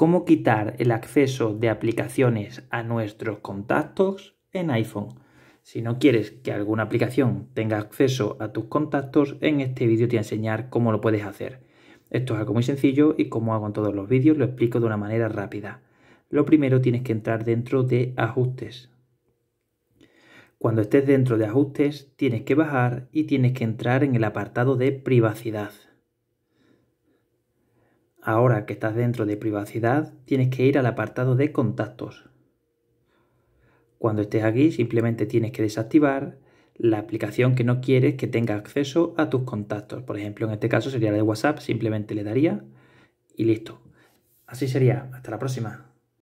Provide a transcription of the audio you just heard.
cómo quitar el acceso de aplicaciones a nuestros contactos en iPhone. Si no quieres que alguna aplicación tenga acceso a tus contactos, en este vídeo te voy a enseñar cómo lo puedes hacer. Esto es algo muy sencillo y como hago en todos los vídeos lo explico de una manera rápida. Lo primero tienes que entrar dentro de ajustes. Cuando estés dentro de ajustes tienes que bajar y tienes que entrar en el apartado de privacidad. Ahora que estás dentro de privacidad, tienes que ir al apartado de contactos. Cuando estés aquí, simplemente tienes que desactivar la aplicación que no quieres que tenga acceso a tus contactos. Por ejemplo, en este caso sería la de WhatsApp, simplemente le daría y listo. Así sería. Hasta la próxima.